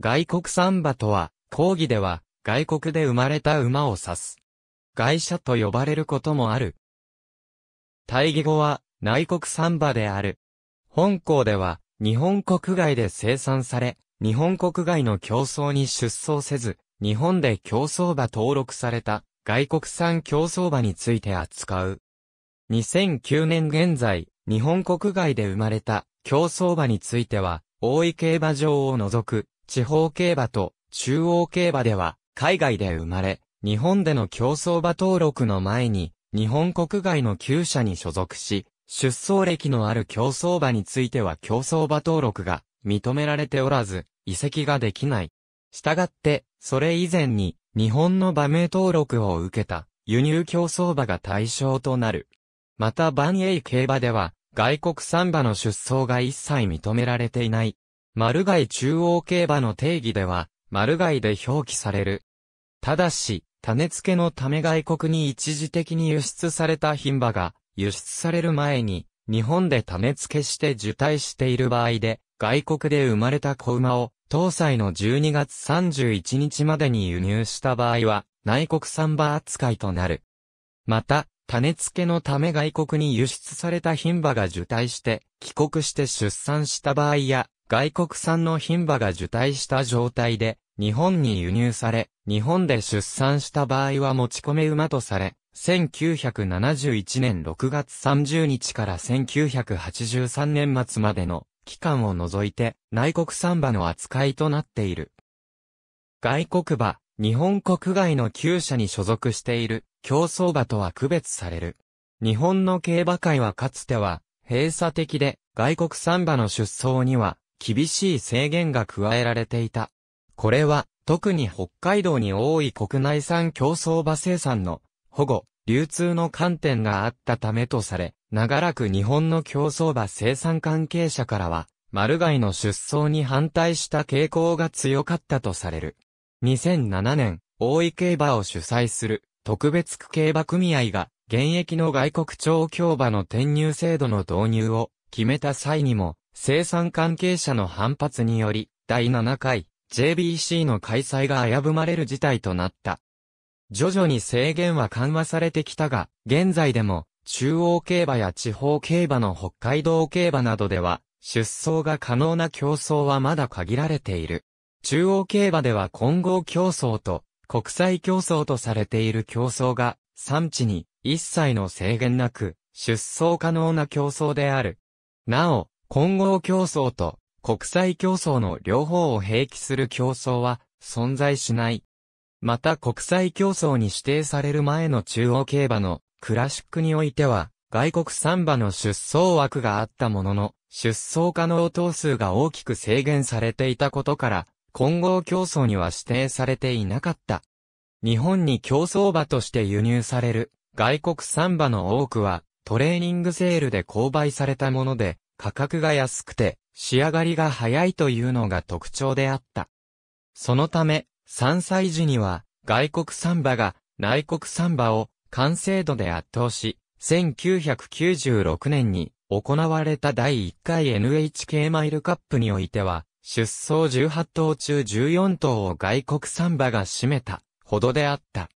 外国産馬とは、講義では、外国で生まれた馬を指す。外車と呼ばれることもある。対義語は、内国産馬である。本校では、日本国外で生産され、日本国外の競争に出走せず、日本で競争馬登録された、外国産競争馬について扱う。2009年現在、日本国外で生まれた競争馬については、大井競馬場を除く地方競馬と中央競馬では海外で生まれ、日本での競争馬登録の前に、日本国外の厩舎に所属し、出走歴のある競争馬については競争馬登録が認められておらず、移籍ができない。したがって、それ以前に、日本の馬名登録を受けた、輸入競争馬が対象となる。また、万英競馬では、外国産馬の出走が一切認められていない、丸貝中央競馬の定義では、丸貝で表記される。ただし、種付けのため外国に一時的に輸出された品馬が、輸出される前に、日本で種付けして受胎している場合で、外国で生まれた子馬を、当歳の12月31日までに輸入した場合は、内国産馬扱いとなる。また、種付けのため外国に輸出された品馬が受胎して、帰国して出産した場合や、外国産の牝馬が受胎した状態で、日本に輸入され、日本で出産した場合は持ち込め馬とされ、1971年6月30日から1983年末までの期間を除いて内国産馬の扱いとなっている。外国馬、日本国外の厩舎に所属している競争馬とは区別される。日本の競馬界はかつては閉鎖的で外国産馬の出走には厳しい制限が加えられていた。これは、特に北海道に多い国内産競争馬生産の保護、流通の観点があったためとされ、長らく日本の競争馬生産関係者からは、丸貝の出走に反対した傾向が強かったとされる。2007年、大井競馬を主催する特別区競馬組合が現役の外国調教馬の転入制度の導入を決めた際にも、生産関係者の反発により、第7回 JBC の開催が危ぶまれる事態となった。徐々に制限は緩和されてきたが、現在でも、中央競馬や地方競馬の北海道競馬などでは、出走が可能な競争はまだ限られている。中央競馬では混合競争と国際競争とされている競争が、産地に一切の制限なく、出走可能な競争である。なお、混合競争と国際競争の両方を併記する競争は存在しない。また国際競争に指定される前の中央競馬のクラシックにおいては外国サンバの出走枠があったものの出走可能等数が大きく制限されていたことから混合競争には指定されていなかった。日本に競争馬として輸入される外国サンバの多くはトレーニングセールで購買されたもので価格が安くて仕上がりが早いというのが特徴であった。そのため、3歳時には外国サンバが内国サンバを完成度で圧倒し、1996年に行われた第1回 NHK マイルカップにおいては、出走18頭中14頭を外国サンバが占めたほどであった。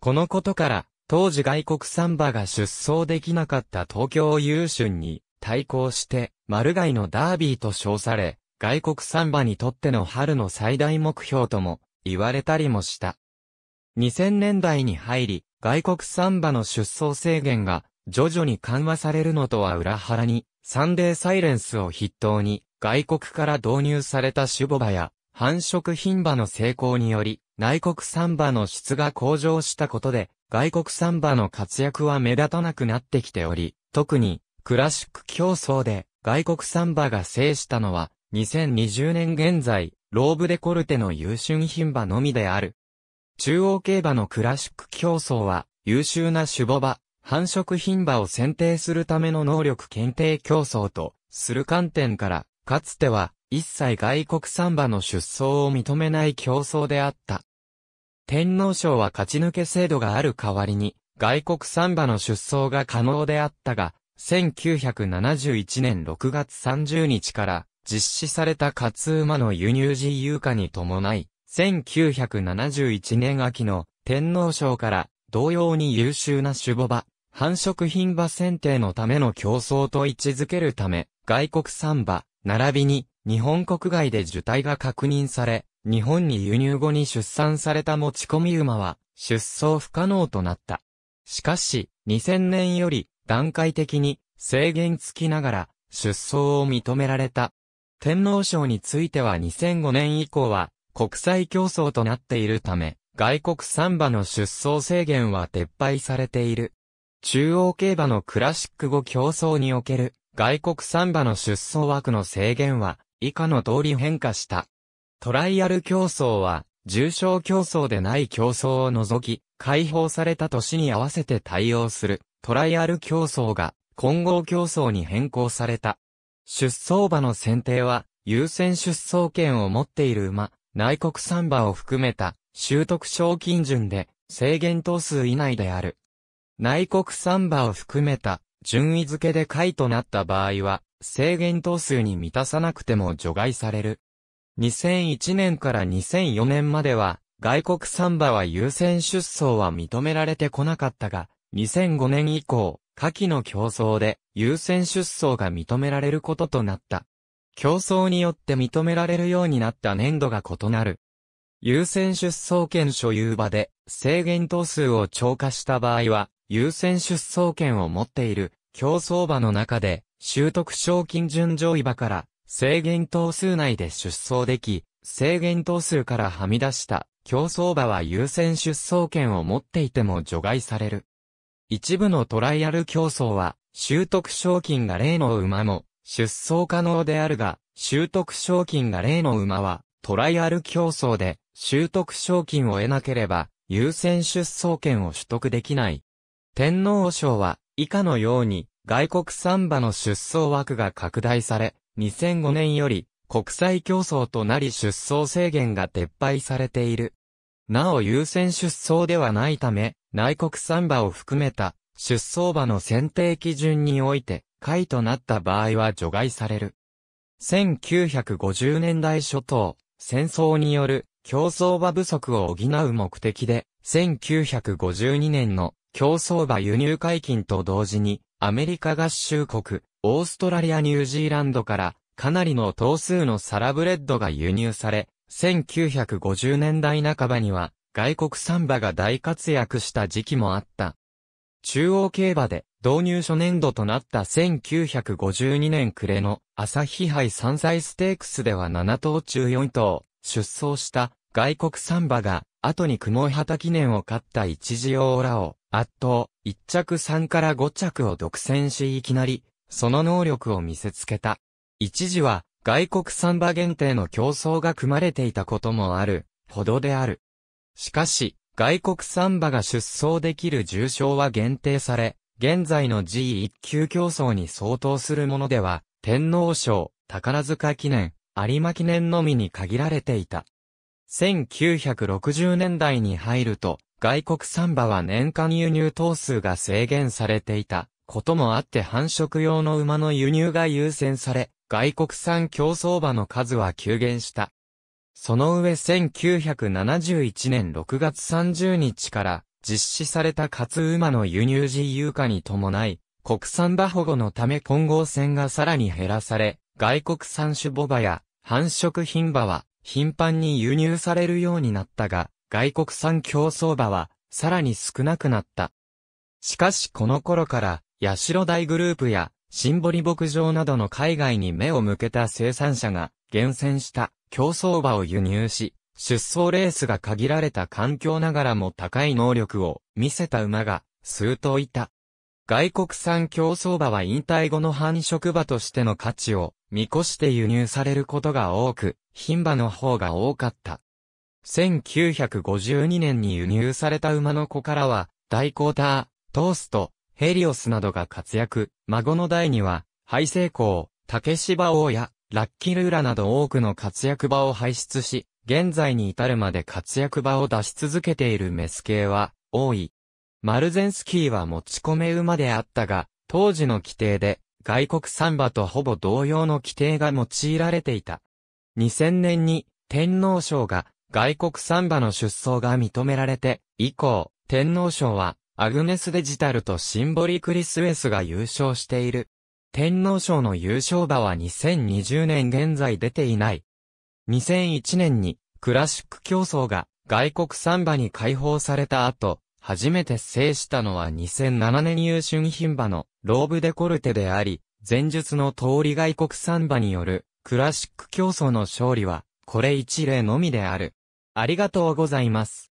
このことから、当時外国サンバが出走できなかった東京優春に、対抗して、マルガイのダービーと称され、外国サンバにとっての春の最大目標とも言われたりもした。2000年代に入り、外国サンバの出走制限が徐々に緩和されるのとは裏腹に、サンデーサイレンスを筆頭に、外国から導入された種母馬や、繁殖品馬の成功により、内国サンバの質が向上したことで、外国サンバの活躍は目立たなくなってきており、特に、クラシック競争で外国サンバが制したのは、2020年現在、ローブデコルテの優秀品馬のみである。中央競馬のクラシック競争は、優秀な種母馬、繁殖品馬を選定するための能力検定競争と、する観点から、かつては、一切外国サンバの出走を認めない競争であった。天皇賞は勝ち抜け制度がある代わりに、外国サンバの出走が可能であったが、1971年6月30日から実施された勝馬の輸入自由化に伴い、1971年秋の天皇賞から同様に優秀な種母馬、繁殖品馬選定のための競争と位置づけるため、外国産馬、並びに日本国外で受胎が確認され、日本に輸入後に出産された持ち込み馬は出走不可能となった。しかし、2000年より段階的に制限付きながら出走を認められた。天皇賞については2005年以降は国際競争となっているため、外国サンバの出走制限は撤廃されている。中央競馬のクラシック後競争における外国サンバの出走枠の制限は以下の通り変化した。トライアル競争は重症競争でない競争を除き解放された年に合わせて対応するトライアル競争が混合競争に変更された。出走馬の選定は、優先出走権を持っている馬、内国産馬を含めた、習得賞金順で、制限等数以内である。内国産馬を含めた、順位付けで下位となった場合は、制限等数に満たさなくても除外される。2001年から2004年までは、外国産馬は優先出走は認められてこなかったが、2005年以降、下記の競争で優先出走が認められることとなった。競争によって認められるようになった年度が異なる。優先出走権所有場で制限頭数を超過した場合は、優先出走権を持っている競争場の中で習得賞金順上位場から制限頭数内で出走でき、制限頭数からはみ出した競争場は優先出走権を持っていても除外される。一部のトライアル競争は、習得賞金が例の馬も、出走可能であるが、習得賞金が例の馬は、トライアル競争で、習得賞金を得なければ、優先出走権を取得できない。天皇賞は、以下のように、外国産馬の出走枠が拡大され、2005年より、国際競争となり出走制限が撤廃されている。なお優先出走ではないため、内国産馬を含めた出走馬の選定基準において、下位となった場合は除外される。1950年代初頭、戦争による競争馬不足を補う目的で、1952年の競争馬輸入解禁と同時に、アメリカ合衆国、オーストラリアニュージーランドから、かなりの頭数のサラブレッドが輸入され、1950年代半ばには、外国サンバが大活躍した時期もあった。中央競馬で導入初年度となった1952年暮れの朝日杯山歳ステークスでは7頭中4頭出走した外国サンバが後に雲畑記念を勝った一時オーラを圧倒1着3から5着を独占しいきなりその能力を見せつけた。一時は外国産馬限定の競争が組まれていたこともある、ほどである。しかし、外国産馬が出走できる重賞は限定され、現在の G1 級競争に相当するものでは、天皇賞、宝塚記念、有馬記念のみに限られていた。1960年代に入ると、外国産馬は年間輸入等数が制限されていたこともあって繁殖用の馬の輸入が優先され、外国産競争馬の数は急減した。その上1971年6月30日から実施された勝馬の輸入自由化に伴い、国産馬保護のため混合戦がさらに減らされ、外国産種母馬や繁殖品馬は頻繁に輸入されるようになったが、外国産競争馬はさらに少なくなった。しかしこの頃から、八代大グループやシンボリ牧場などの海外に目を向けた生産者が厳選した競争馬を輸入し、出走レースが限られた環境ながらも高い能力を見せた馬が数頭いた。外国産競争馬は引退後の繁殖馬としての価値を見越して輸入されることが多く、牝馬の方が多かった。1952年に輸入された馬の子からは、大コーター、トースト、ヘリオスなどが活躍、孫の代には、ハイセイコー、竹芝王や、ラッキルーラなど多くの活躍場を輩出し、現在に至るまで活躍場を出し続けているメス系は、多い。マルゼンスキーは持ち込め馬であったが、当時の規定で、外国サンバとほぼ同様の規定が用いられていた。2000年に、天皇賞が、外国サンバの出走が認められて、以降、天皇賞は、アグネスデジタルとシンボリクリスウェスが優勝している。天皇賞の優勝馬は2020年現在出ていない。2001年にクラシック競争が外国産馬に解放された後、初めて制したのは2007年優春品馬のローブデコルテであり、前述の通り外国産馬によるクラシック競争の勝利はこれ一例のみである。ありがとうございます。